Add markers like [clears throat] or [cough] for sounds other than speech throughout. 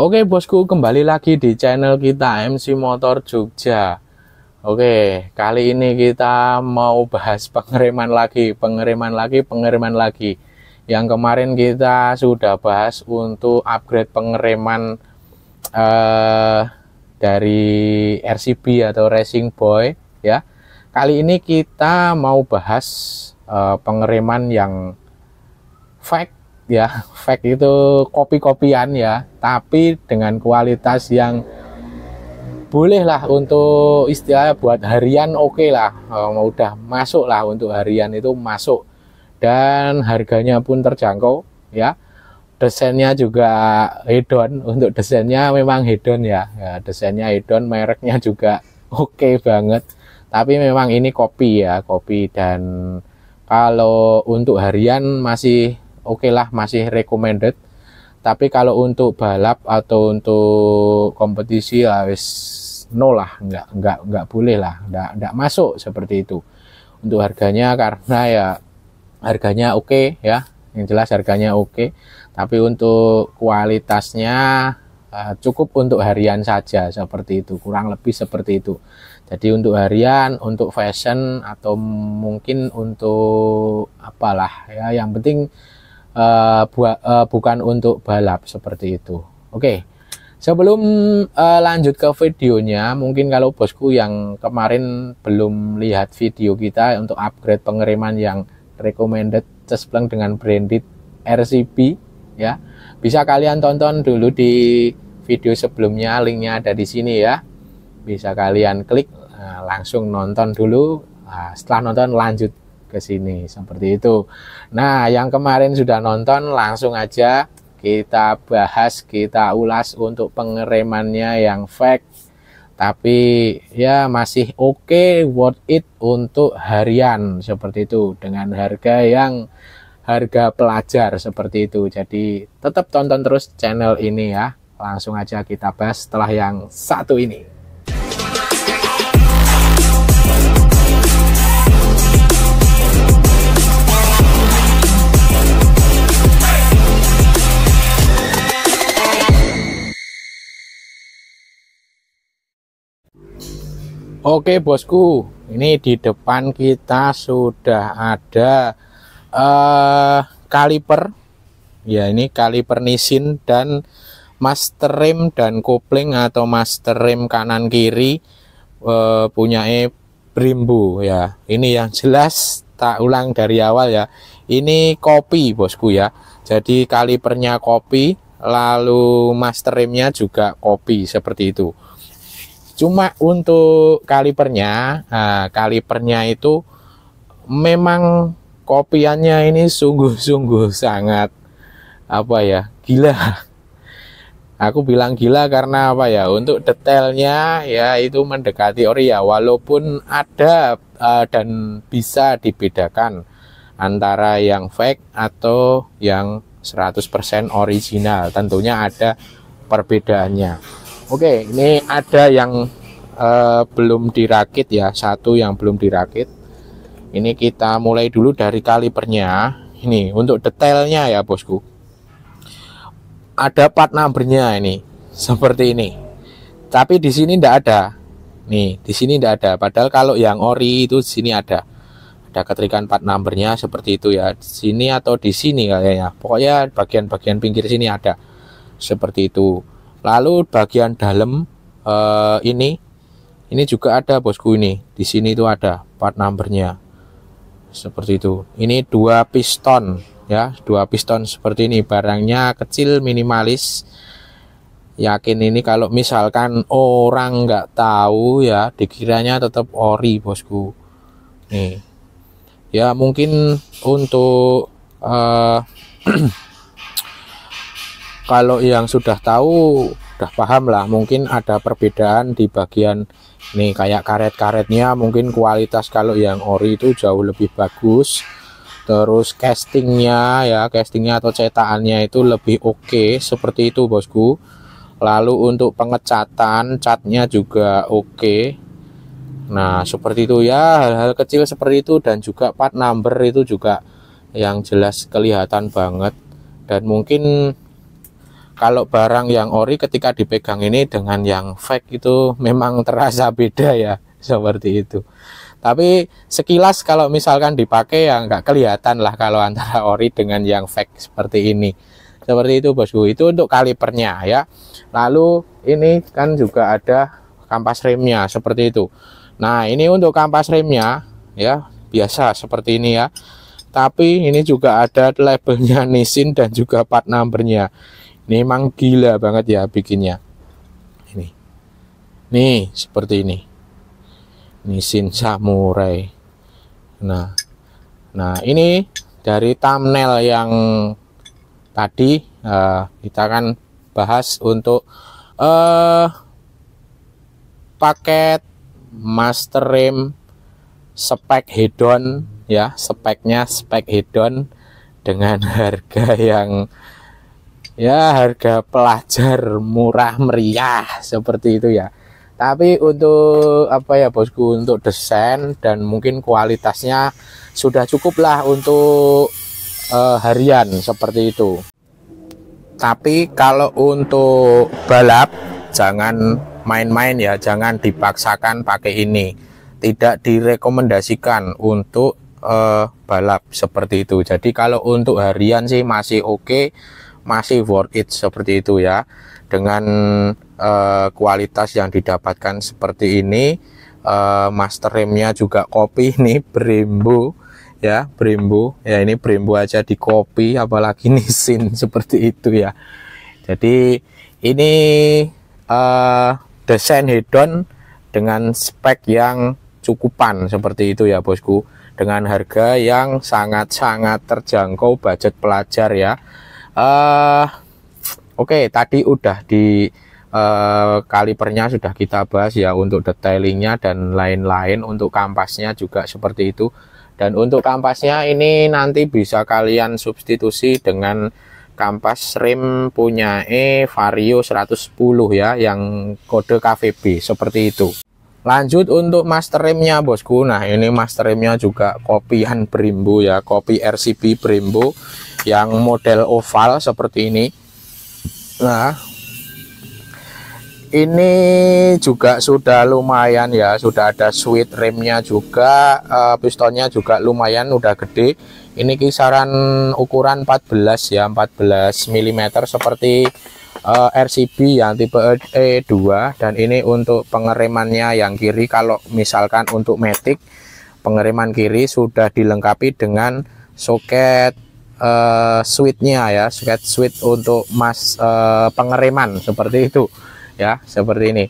Oke bosku kembali lagi di channel kita MC Motor Jogja Oke kali ini kita mau bahas pengereman lagi pengereman lagi pengereman lagi yang kemarin kita sudah bahas untuk upgrade pengereman eh, dari RCB atau Racing Boy ya kali ini kita mau bahas eh, pengereman yang fake ya fake itu kopi-kopian ya tapi dengan kualitas yang bolehlah untuk istilahnya buat harian oke okay lah um, eh, udah masuk lah untuk harian itu masuk dan harganya pun terjangkau ya desainnya juga hedon [laughs] untuk desainnya memang hedon ya, ya desainnya hedon mereknya juga [laughs] oke okay banget tapi memang ini kopi ya kopi dan kalau untuk harian masih oke okay lah masih recommended tapi kalau untuk balap atau untuk kompetisi ya wis no lah nggak nggak nggak boleh lah nggak nggak masuk seperti itu untuk harganya karena ya harganya oke okay, ya yang jelas harganya oke okay. tapi untuk kualitasnya uh, cukup untuk harian saja seperti itu kurang lebih seperti itu jadi untuk harian untuk fashion atau mungkin untuk apalah ya yang penting uh, uh, bukan untuk balap seperti itu. Oke. Okay. Sebelum uh, lanjut ke videonya, mungkin kalau bosku yang kemarin belum lihat video kita untuk upgrade pengereman yang recommended cespleng dengan branded RCB ya. Bisa kalian tonton dulu di video sebelumnya, linknya ada di sini ya. Bisa kalian klik uh, langsung nonton dulu. Uh, setelah nonton lanjut ke sini seperti itu. Nah, yang kemarin sudah nonton langsung aja kita bahas, kita ulas untuk pengeremannya yang fake tapi ya masih oke okay, worth it untuk harian seperti itu dengan harga yang harga pelajar seperti itu jadi tetap tonton terus channel ini ya langsung aja kita bahas setelah yang satu ini Oke bosku, ini di depan kita sudah ada uh, kaliper, ya ini kaliper nisin dan master rim dan kopling atau master rim kanan kiri uh, eh, punya e Brimbo ya. Ini yang jelas tak ulang dari awal ya. Ini kopi bosku ya. Jadi kalipernya kopi, lalu master rimnya juga kopi seperti itu. Cuma untuk kalipernya, nah, kalipernya itu memang kopiannya ini sungguh-sungguh sangat apa ya gila. Aku bilang gila karena apa ya? Untuk detailnya ya itu mendekati Oria, ya, walaupun ada uh, dan bisa dibedakan antara yang fake atau yang 100% original. Tentunya ada perbedaannya. Oke, ini ada yang uh, belum dirakit ya, satu yang belum dirakit. Ini kita mulai dulu dari kalipernya. Ini untuk detailnya ya, Bosku. Ada part numbernya ini, seperti ini. Tapi di sini tidak ada. Nih, di sini tidak ada. Padahal kalau yang ori itu di sini ada. Ada keterikan part numbernya seperti itu ya. Di sini atau di sini kayaknya. Pokoknya bagian-bagian pinggir sini ada. Seperti itu. Lalu bagian dalam eh, ini ini juga ada bosku ini. Di sini itu ada part numbernya. Seperti itu. Ini dua piston ya, dua piston seperti ini. Barangnya kecil minimalis. Yakin ini kalau misalkan orang nggak tahu ya, dikiranya tetap ori bosku. Nih. Ya mungkin untuk eh, [clears throat] kalau yang sudah tahu udah paham lah mungkin ada perbedaan di bagian nih kayak karet-karetnya mungkin kualitas kalau yang ori itu jauh lebih bagus terus castingnya ya castingnya atau cetakannya itu lebih oke okay, seperti itu bosku lalu untuk pengecatan catnya juga oke okay. nah seperti itu ya hal-hal kecil seperti itu dan juga part number itu juga yang jelas kelihatan banget dan mungkin kalau barang yang ori ketika dipegang ini dengan yang fake itu memang terasa beda ya [laughs] seperti itu tapi sekilas kalau misalkan dipakai ya nggak kelihatan lah kalau antara [laughs] ori dengan yang fake seperti ini seperti itu bosku itu untuk kalipernya ya lalu ini kan juga ada kampas remnya seperti itu nah ini untuk kampas remnya ya biasa seperti ini ya tapi ini juga ada labelnya [laughs] Nissin dan juga part numbernya ini emang gila banget ya bikinnya. Ini. Nih, seperti ini. Ini Nissin Samurai. Nah. Nah, ini dari thumbnail yang tadi uh, kita akan bahas untuk uh, paket master rim spek hedon ya speknya spek hedon dengan [laughs] harga yang ya harga pelajar murah meriah seperti itu ya tapi untuk apa ya bosku untuk desain dan mungkin kualitasnya sudah cukup lah untuk uh, harian seperti itu tapi kalau untuk balap jangan main-main ya jangan dipaksakan pakai ini tidak direkomendasikan untuk uh, balap seperti itu jadi kalau untuk harian sih masih oke okay masih worth it seperti itu ya dengan uh, kualitas yang didapatkan seperti ini uh, master remnya juga kopi [laughs] ini Brembo ya Brembo ya ini Brembo aja di kopi apalagi [laughs] nisin seperti itu ya jadi ini uh, desain hedon dengan spek yang cukupan seperti itu ya bosku dengan harga yang sangat-sangat terjangkau budget pelajar ya uh, oke okay, tadi udah di uh, kalipernya sudah kita bahas ya untuk detailingnya dan lain-lain untuk kampasnya juga seperti itu dan untuk kampasnya ini nanti bisa kalian substitusi dengan kampas rim punya E Vario 110 ya yang kode KVB seperti itu lanjut untuk master remnya bosku nah ini master remnya juga kopian Brembo ya kopi RCB Brembo yang model oval seperti ini nah ini juga sudah lumayan ya sudah ada sweet remnya juga uh, pistonnya juga lumayan udah gede ini kisaran ukuran 14 ya 14 mm seperti uh, eh, RCB yang tipe E2 dan ini untuk pengeremannya yang kiri kalau misalkan untuk Matic pengereman kiri sudah dilengkapi dengan soket uh, switchnya ya soket switch untuk mas uh, pengereman seperti itu ya seperti ini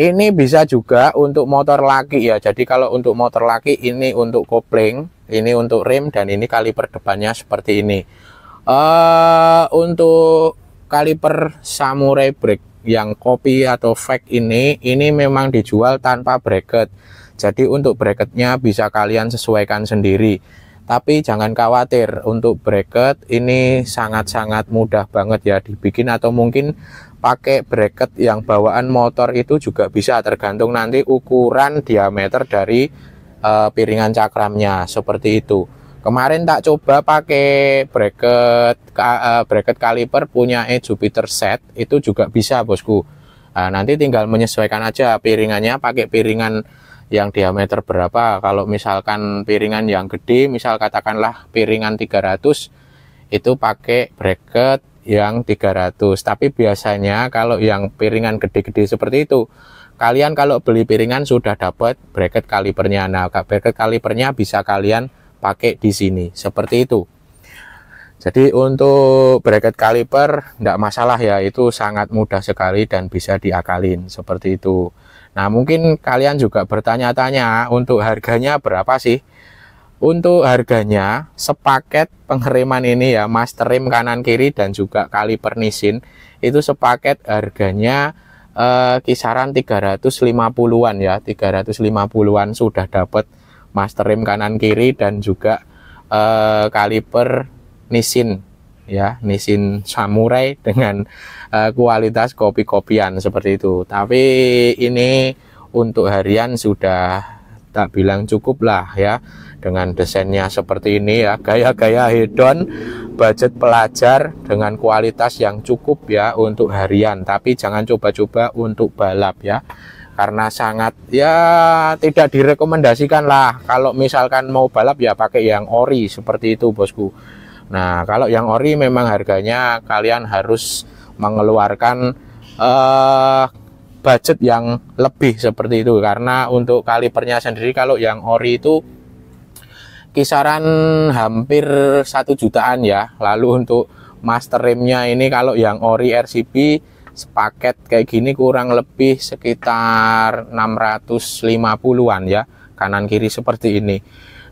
ini bisa juga untuk motor laki ya jadi kalau untuk motor laki ini untuk kopling ini untuk rem dan ini kali depannya seperti ini uh, untuk kaliper samurai break yang kopi atau fake ini ini memang dijual tanpa bracket jadi untuk bracketnya bisa kalian sesuaikan sendiri tapi jangan khawatir untuk bracket ini sangat-sangat mudah banget ya dibikin atau mungkin pakai bracket yang bawaan motor itu juga bisa tergantung nanti ukuran diameter dari uh, piringan cakramnya seperti itu Kemarin tak coba pakai bracket eh, bracket kaliper punya e Jupiter set itu juga bisa bosku. Nah, nanti tinggal menyesuaikan aja piringannya pakai piringan yang diameter berapa. Kalau misalkan piringan yang gede, misal katakanlah piringan 300 itu pakai bracket yang 300. Tapi biasanya kalau yang piringan gede-gede seperti itu kalian kalau beli piringan sudah dapat bracket kalipernya. Nah, bracket kalipernya bisa kalian pakai di sini seperti itu jadi untuk bracket kaliper tidak masalah ya itu sangat mudah sekali dan bisa diakalin seperti itu nah mungkin kalian juga bertanya-tanya untuk harganya berapa sih untuk harganya sepaket pengereman ini ya master rem kanan kiri dan juga kaliper nisin itu sepaket harganya eh, kisaran 350-an ya 350-an sudah dapat master rem kanan kiri dan juga eh, kaliper Nissin ya Nissin Samurai [laughs] dengan uh, kualitas kopi-kopian seperti itu tapi ini untuk harian sudah tak bilang cukup lah ya dengan desainnya seperti ini ya gaya-gaya hedon budget pelajar dengan kualitas yang cukup ya untuk harian tapi jangan coba-coba untuk balap ya karena sangat ya tidak direkomendasikan lah kalau misalkan mau balap ya pakai yang ori seperti itu bosku nah kalau yang ori memang harganya kalian harus mengeluarkan eh, budget yang lebih seperti itu karena untuk kalipernya sendiri kalau yang ori itu kisaran hampir satu jutaan ya lalu untuk master remnya ini kalau yang ori RCB sepaket kayak gini kurang lebih sekitar 650-an ya kanan kiri seperti ini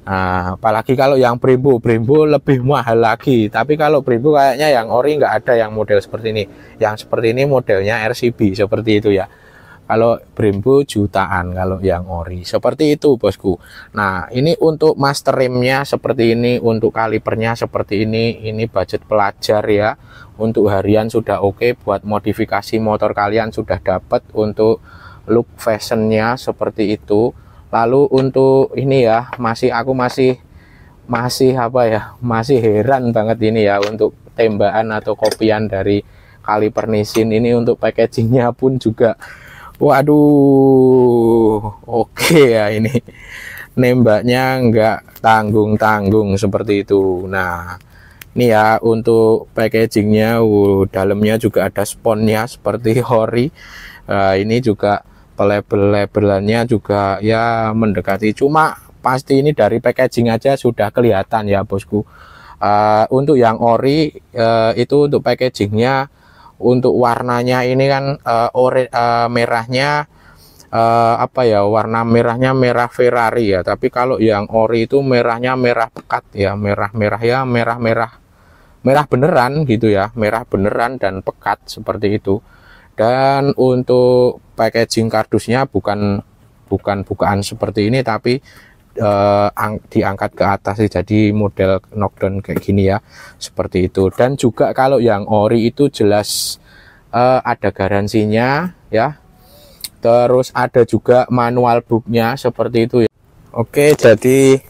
Nah, apalagi kalau yang Brembo, Brembo lebih mahal lagi. Tapi kalau Brembo kayaknya yang ori nggak ada yang model seperti ini. Yang seperti ini modelnya RCB seperti itu ya. Kalau Brembo jutaan kalau yang ori. Seperti itu, Bosku. Nah, ini untuk master remnya seperti ini, untuk kalipernya seperti ini. Ini budget pelajar ya. Untuk harian sudah oke okay. buat modifikasi motor kalian sudah dapat untuk look fashionnya seperti itu. Lalu untuk ini ya, masih aku masih masih apa ya? Masih heran banget ini ya untuk tembakan atau kopian dari kaliper nisin ini untuk packagingnya pun juga Waduh, oke okay ya ini nembaknya nggak tanggung-tanggung seperti itu. Nah, ini ya untuk packagingnya, uh, dalamnya juga ada sponnya seperti hori. Uh, ini juga pelebel-lebelannya juga ya mendekati. Cuma pasti ini dari packaging aja sudah kelihatan ya bosku. Uh, untuk yang ori uh, itu untuk packagingnya untuk warnanya ini kan uh, eh, ore, uh, merahnya uh, apa ya warna merahnya merah Ferrari ya tapi kalau yang ori itu merahnya merah pekat ya merah-merah ya merah-merah merah beneran gitu ya merah beneran dan pekat seperti itu dan untuk packaging kardusnya bukan bukan bukaan seperti ini tapi uh, ang, diangkat ke atas jadi model knockdown kayak gini ya seperti itu dan juga kalau yang ori itu jelas uh, ada garansinya ya terus ada juga manual booknya seperti itu ya Oke jadi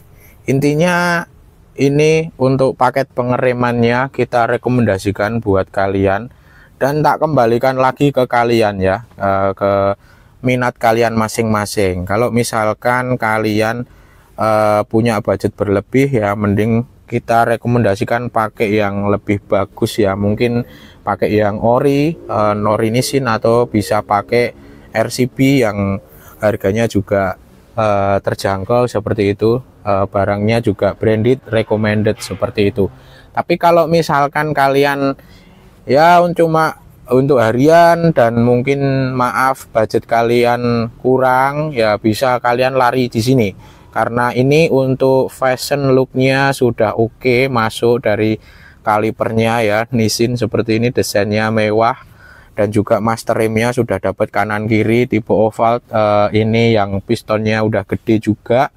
intinya ini untuk paket pengeremannya kita rekomendasikan buat kalian dan tak kembalikan lagi ke kalian ya eh, ke minat kalian masing-masing kalau misalkan kalian uh, punya budget berlebih ya mending kita rekomendasikan pakai yang lebih bagus ya mungkin pakai yang ori uh, norinisin atau bisa pakai RCB yang harganya juga uh, terjangkau seperti itu uh, barangnya juga branded recommended seperti itu tapi kalau misalkan kalian ya cuma untuk harian dan mungkin maaf budget kalian kurang ya bisa kalian lari di sini karena ini untuk fashion looknya sudah oke okay, masuk dari kalipernya ya nisin seperti ini desainnya mewah dan juga master remnya sudah dapat kanan kiri tipe oval uh, ini yang pistonnya udah gede juga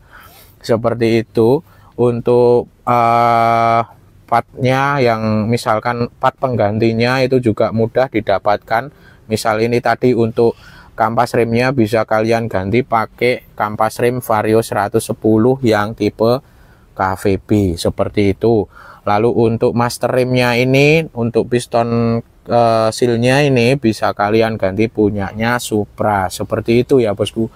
seperti itu untuk uh, partnya yang misalkan part penggantinya itu juga mudah didapatkan misal ini tadi untuk kampas remnya bisa kalian ganti pakai kampas rem Vario 110 yang tipe KVB seperti itu lalu untuk master remnya ini untuk piston uh, sealnya ini bisa kalian ganti punyanya Supra seperti itu ya bosku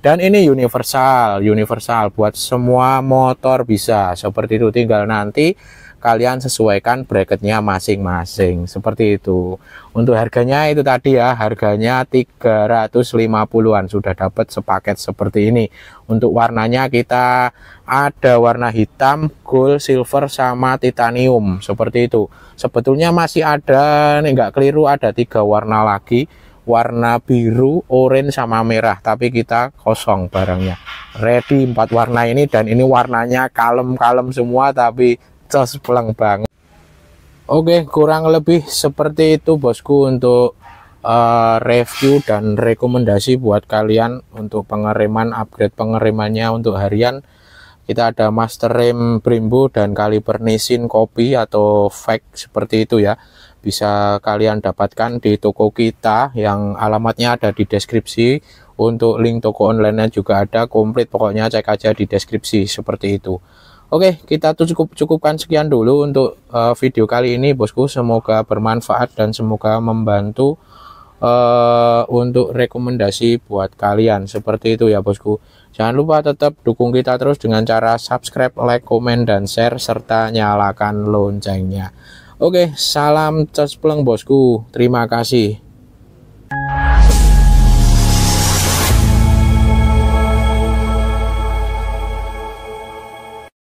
dan ini universal universal buat semua motor bisa seperti itu tinggal nanti kalian sesuaikan bracketnya masing-masing seperti itu untuk harganya itu tadi ya harganya 350an sudah dapat sepaket seperti ini untuk warnanya kita ada warna hitam gold silver sama titanium seperti itu sebetulnya masih ada nih nggak keliru ada tiga warna lagi warna biru, orange sama merah, tapi kita kosong barangnya. Ready empat warna ini dan ini warnanya kalem-kalem semua tapi jos pulang banget Oke kurang lebih seperti itu bosku untuk uh, review dan rekomendasi buat kalian untuk pengereman upgrade pengeremannya untuk harian kita ada master rem brimbo dan kaliber nisin kopi atau fake seperti itu ya bisa kalian dapatkan di toko kita yang alamatnya ada di deskripsi untuk link toko online-nya juga ada komplit pokoknya cek aja di deskripsi seperti itu Oke, kita tuh cukup cukupkan sekian dulu untuk uh, video kali ini, bosku. Semoga bermanfaat dan semoga membantu uh, untuk rekomendasi buat kalian. Seperti itu ya, bosku. Jangan lupa tetap dukung kita terus dengan cara subscribe, like, komen, dan share serta nyalakan loncengnya. Oke, salam cespleng bosku. Terima kasih.